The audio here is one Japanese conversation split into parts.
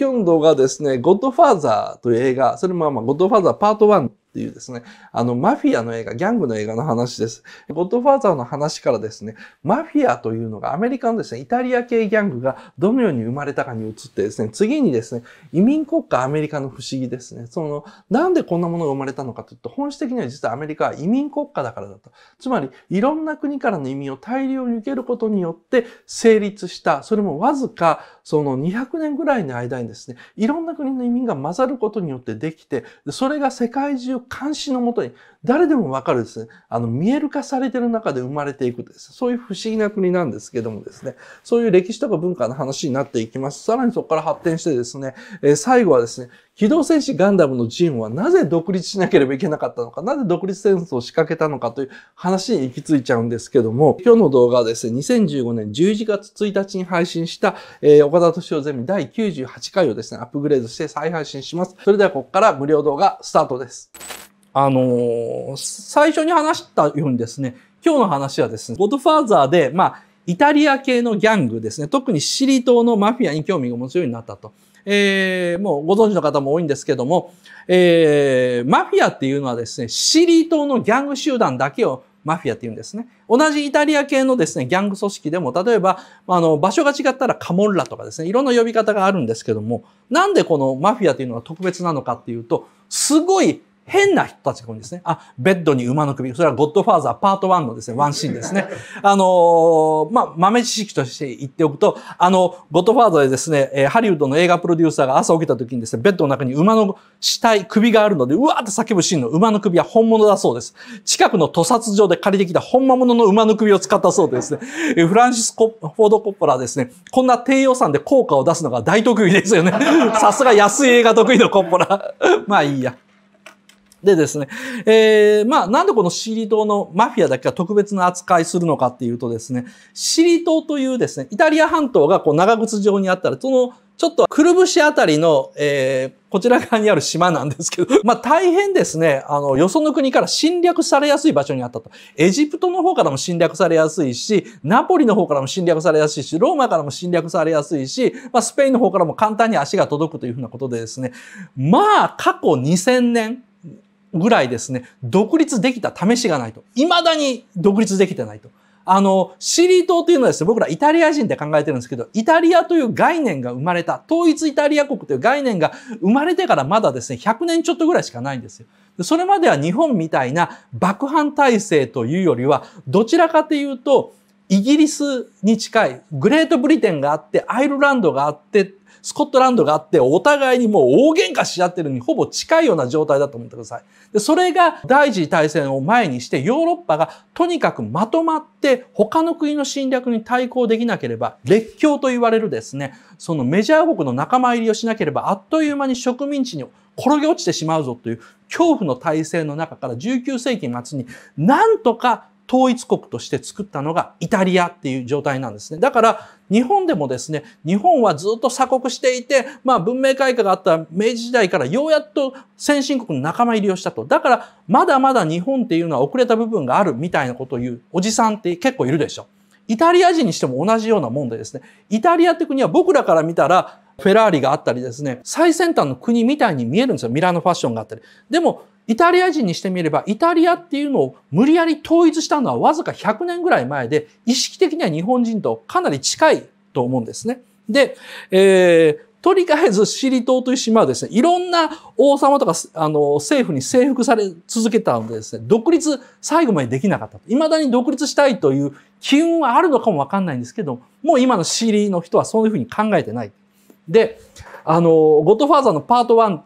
今日の動画ですね、ゴッドファーザーという映画、それもまあ、ゴッドファーザーパート1っていうですね、あの、マフィアの映画、ギャングの映画の話です。ゴッドファーザーの話からですね、マフィアというのがアメリカのですね、イタリア系ギャングがどのように生まれたかに移ってですね、次にですね、移民国家アメリカの不思議ですね。その、なんでこんなものが生まれたのかというと、本質的には実はアメリカは移民国家だからだと。つまり、いろんな国からの移民を大量に受けることによって成立した、それもわずか、その200年ぐらいの間にですね、いろんな国の移民が混ざることによってできて、それが世界中の監視のもとに、誰でもわかるですね、あの、見える化されてる中で生まれていくです。そういう不思議な国なんですけどもですね、そういう歴史とか文化の話になっていきます。さらにそこから発展してですね、え最後はですね、機動戦士ガンダムのジムはなぜ独立しなければいけなかったのか、なぜ独立戦争を仕掛けたのかという話に行き着いちゃうんですけども、今日の動画はですね、2015年11月1日に配信した、えー、岡田敏夫ゼミ第98回をですね、アップグレードして再配信します。それではここから無料動画スタートです。あのー、最初に話したようにですね、今日の話はですね、ゴッドファーザーで、まあ、イタリア系のギャングですね、特にシリ島のマフィアに興味が持つようになったと。えー、もうご存知の方も多いんですけども、えー、マフィアっていうのはですね、シリー島のギャング集団だけをマフィアって言うんですね。同じイタリア系のですね、ギャング組織でも、例えば、あの、場所が違ったらカモンラとかですね、いろんな呼び方があるんですけども、なんでこのマフィアっていうのが特別なのかっていうと、すごい変な人たちが多いんですね。あ、ベッドに馬の首。それはゴッドファーザーパート1のですね、ワンシーンですね。あのー、まあ、豆知識として言っておくと、あの、ゴッドファーザーでですね、ハリウッドの映画プロデューサーが朝起きた時にですね、ベッドの中に馬の死体、首があるので、うわーって叫ぶシーンの馬の首は本物だそうです。近くの屠殺場で借りてきた本物の馬の首を使ったそうでですね、フランシスコ・フォード・コッポラはですね、こんな低予算で効果を出すのが大得意ですよね。さすが安い映画得意のコッポラ。まあいいや。でですね、えー、まあ、なんでこのシリ島のマフィアだけが特別な扱いするのかっていうとですね、シリ島というですね、イタリア半島がこう長靴状にあったら、その、ちょっとくるぶしあたりの、えー、こちら側にある島なんですけど、まあ大変ですね、あの、よその国から侵略されやすい場所にあったと。エジプトの方からも侵略されやすいし、ナポリの方からも侵略されやすいし、ローマからも侵略されやすいし、まあスペインの方からも簡単に足が届くというふうなことでですね、まあ過去2000年、ぐらいですね、独立できた試しがないと。未だに独立できてないと。あの、シリ島というのはですね、僕らイタリア人って考えてるんですけど、イタリアという概念が生まれた、統一イタリア国という概念が生まれてからまだですね、100年ちょっとぐらいしかないんですよ。それまでは日本みたいな爆破体制というよりは、どちらかというと、イギリスに近い、グレートブリテンがあって、アイルランドがあってスコットランドがあって、お互いにもう大喧嘩し合ってるにほぼ近いような状態だと思ってください。で、それが第一次大戦を前にして、ヨーロッパがとにかくまとまって、他の国の侵略に対抗できなければ、列強と言われるですね、そのメジャー国の仲間入りをしなければ、あっという間に植民地に転げ落ちてしまうぞという恐怖の体制の中から19世紀末になんとか統一国として作ったのがイタリアっていう状態なんですね。だから日本でもですね、日本はずっと鎖国していて、まあ文明開化があった明治時代からようやっと先進国の仲間入りをしたと。だからまだまだ日本っていうのは遅れた部分があるみたいなことを言うおじさんって結構いるでしょ。イタリア人にしても同じようなもんでですね、イタリアって国は僕らから見たらフェラーリがあったりですね、最先端の国みたいに見えるんですよ。ミラノファッションがあったり。でもイタリア人にしてみれば、イタリアっていうのを無理やり統一したのはわずか100年ぐらい前で、意識的には日本人とかなり近いと思うんですね。で、えー、とりあえずシリ島という島はですね、いろんな王様とか、あの、政府に征服され続けたのでですね、独立最後までできなかった。未だに独立したいという機運はあるのかもわかんないんですけど、もう今のシリの人はそういうふうに考えてない。で、あの、ゴッドファーザーのパート1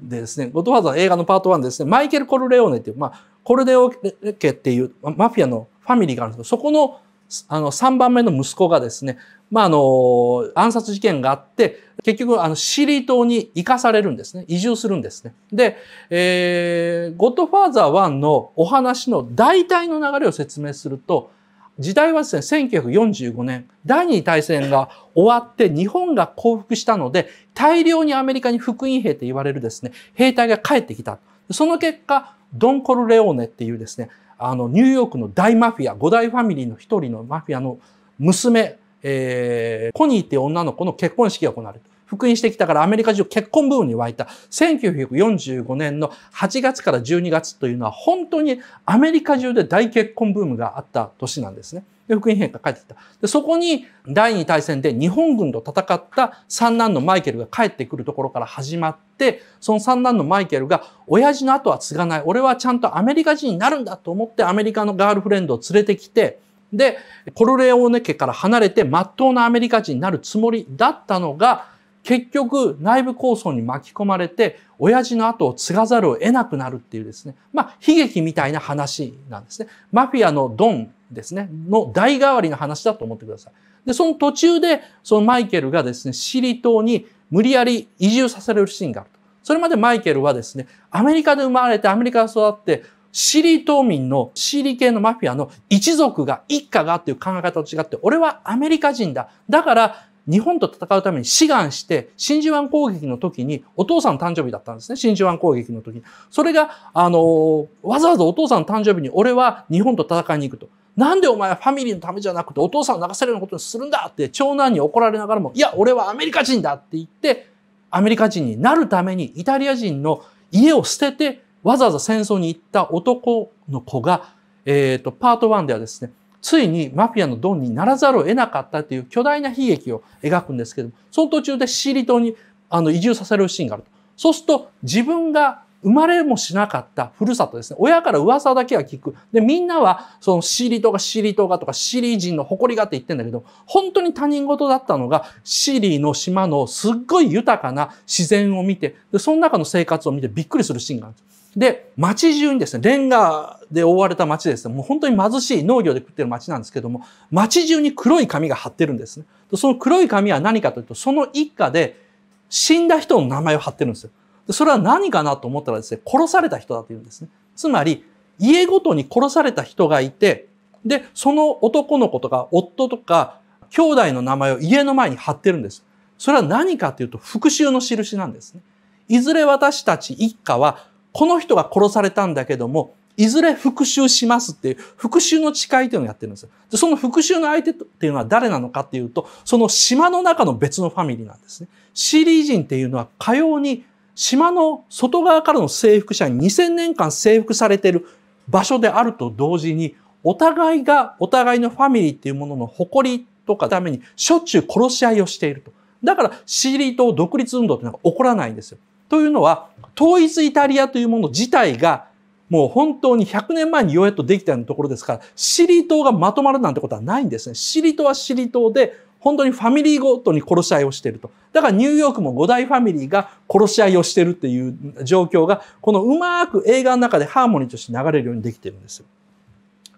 でですね、ゴッドファーザー映画のパート1でですね、マイケル・コルレオーネっていう、まあ、コルデオ家っていうマフィアのファミリーがあるんですけど、そこのあの3番目の息子がですね、まあ、あの、暗殺事件があって、結局、あの、シリ島に生かされるんですね。移住するんですね。で、えー、ゴッドファーザー1のお話の大体の流れを説明すると、時代はですね、1945年、第二次大戦が終わって日本が降伏したので、大量にアメリカに福音兵と言われるですね、兵隊が帰ってきた。その結果、ドン・コルレオーネっていうですね、あの、ニューヨークの大マフィア、五大ファミリーの一人のマフィアの娘、えー、コニーって女の子の結婚式が行われる。福音してきたからアメリカ中結婚ブームに沸いた。1945年の8月から12月というのは本当にアメリカ中で大結婚ブームがあった年なんですね。で、福音兵が帰ってきた。で、そこに第二大戦で日本軍と戦った三男のマイケルが帰ってくるところから始まって、その三男のマイケルが、親父の後は継がない。俺はちゃんとアメリカ人になるんだと思ってアメリカのガールフレンドを連れてきて、で、コルレオーネ家から離れて真っ当なアメリカ人になるつもりだったのが、結局内部抗争に巻き込まれて親父の後を継がざるを得なくなるっていうですね、まあ悲劇みたいな話なんですね。マフィアのドンですね、の代替わりの話だと思ってください。で、その途中でそのマイケルがですね、シリ島に無理やり移住させられるシーンがあると。それまでマイケルはですね、アメリカで生まれてアメリカで育って、シリ島民のシリ系のマフィアの一族が一家がっていう考え方と違って、俺はアメリカ人だ。だから日本と戦うために志願して、真珠湾攻撃の時に、お父さんの誕生日だったんですね。真珠湾攻撃の時に。それが、あの、わざわざお父さんの誕生日に、俺は日本と戦いに行くと。なんでお前はファミリーのためじゃなくてお父さんを泣かせるようなことにするんだって長男に怒られながらも、いや、俺はアメリカ人だって言って、アメリカ人になるためにイタリア人の家を捨てて、わざわざ戦争に行った男の子が、えっ、ー、と、パート1ではですね、ついにマフィアのドンにならざるを得なかったという巨大な悲劇を描くんですけども、その途中でシーリ島にあの移住させるシーンがあると。そうすると自分が生まれもしなかったふるさとですね。親から噂だけは聞く。で、みんなは、そのシリ島がシリ島がとか、シリ人の誇りがって言ってんだけど、本当に他人事だったのが、シリの島のすっごい豊かな自然を見て、で、その中の生活を見てびっくりするシーンがあるんです。で、町中にですね、レンガで覆われた町ですね、もう本当に貧しい農業で食ってる町なんですけども、町中に黒い紙が貼ってるんですね。その黒い紙は何かというと、その一家で死んだ人の名前を貼ってるんですよ。それは何かなと思ったらですね、殺された人だというんですね。つまり、家ごとに殺された人がいて、で、その男の子とか夫とか兄弟の名前を家の前に貼ってるんです。それは何かというと復讐の印なんですね。いずれ私たち一家はこの人が殺されたんだけども、いずれ復讐しますっていう、復讐の誓いというのをやってるんですよ。で、その復讐の相手っていうのは誰なのかっていうと、その島の中の別のファミリーなんですね。シーリー人っていうのは、かように島の外側からの征服者に2000年間征服されてる場所であると同時に、お互いが、お互いのファミリーっていうものの誇りとかために、しょっちゅう殺し合いをしていると。だから、シーリー島独立運動っていうのが起こらないんですよ。というのは、統一イタリアというもの自体が、もう本当に100年前にようやっとできたようなところですから、シリ島がまとまるなんてことはないんですね。シリ島はシリ島で、本当にファミリーごとに殺し合いをしていると。だからニューヨークも五大ファミリーが殺し合いをしてるっていう状況が、このうまく映画の中でハーモニーとして流れるようにできてるんですよ。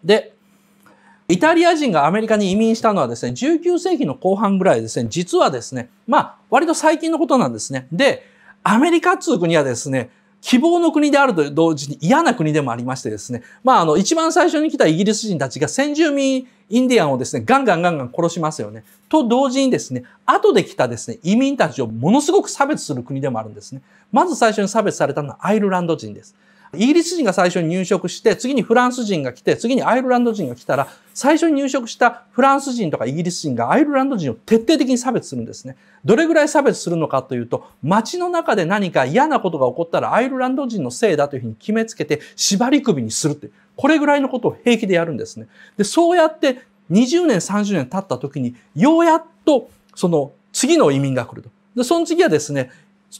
で、イタリア人がアメリカに移民したのはですね、19世紀の後半ぐらいですね、実はですね、まあ、割と最近のことなんですね。で、アメリカっつう国はですね、希望の国であると同時に嫌な国でもありましてですね、まあ、あの、一番最初に来たイギリス人たちが先住民インディアンをですね、ガンガンガンガン殺しますよね。と同時にですね、後で来たですね、移民たちをものすごく差別する国でもあるんですね。まず最初に差別されたのはアイルランド人です。イギリス人が最初に入植して、次にフランス人が来て、次にアイルランド人が来たら、最初に入植したフランス人とかイギリス人がアイルランド人を徹底的に差別するんですね。どれぐらい差別するのかというと、街の中で何か嫌なことが起こったらアイルランド人のせいだというふうに決めつけて、縛り首にするって、これぐらいのことを平気でやるんですね。で、そうやって20年、30年経った時に、ようやっと、その次の移民が来ると。で、その次はですね、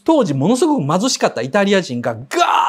当時ものすごく貧しかったイタリア人がガ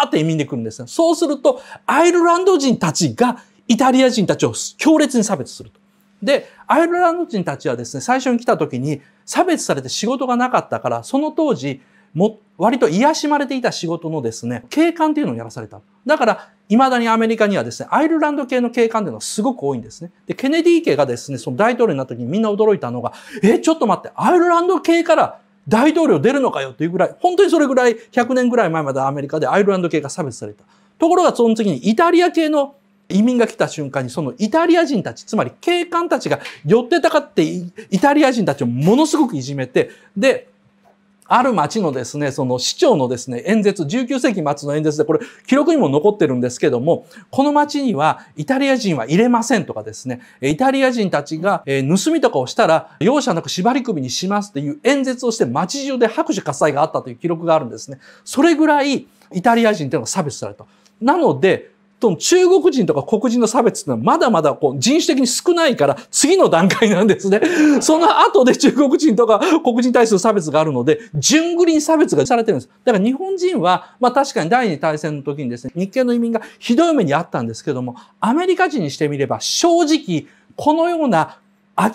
ーって移民で来るんですね。そうすると、アイルランド人たちがイタリア人たちを強烈に差別すると。で、アイルランド人たちはですね、最初に来た時に差別されて仕事がなかったから、その当時、も、割と癒しまれていた仕事のですね、警官っていうのをやらされた。だから、未だにアメリカにはですね、アイルランド系の警官っていうのはすごく多いんですね。で、ケネディ系がですね、その大統領になった時にみんな驚いたのが、え、ちょっと待って、アイルランド系から大統領出るのかよっていうぐらい、本当にそれぐらい100年ぐらい前までアメリカでアイルランド系が差別された。ところがその次にイタリア系の移民が来た瞬間にそのイタリア人たち、つまり警官たちが寄ってたかってイタリア人たちをものすごくいじめて、で、ある町のですね、その市長のですね、演説、19世紀末の演説で、これ、記録にも残ってるんですけども、この町にはイタリア人は入れませんとかですね、イタリア人たちが、え盗みとかをしたら、容赦なく縛り首にしますという演説をして、町中で拍手喝采があったという記録があるんですね。それぐらい、イタリア人ていうのが差別された。なので、中国人とか黒人の差別ってのはまだまだこう人種的に少ないから次の段階なんですね。その後で中国人とか黒人に対する差別があるので、順繰りに差別がされてるんです。だから日本人は、まあ確かに第二次大戦の時にですね、日系の移民がひどい目にあったんですけども、アメリカ人にしてみれば正直このような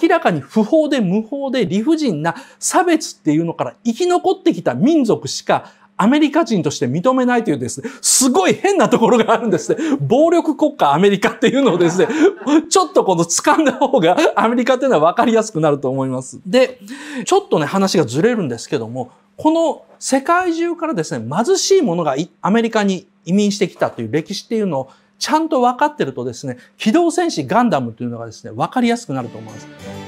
明らかに不法で無法で理不尽な差別っていうのから生き残ってきた民族しかアメリカ人として認めないというですね、すごい変なところがあるんですね。暴力国家アメリカっていうのをですね、ちょっとこの掴んだ方がアメリカっていうのは分かりやすくなると思います。で、ちょっとね、話がずれるんですけども、この世界中からですね、貧しい者がアメリカに移民してきたという歴史っていうのをちゃんと分かってるとですね、機動戦士ガンダムというのがですね、分かりやすくなると思います。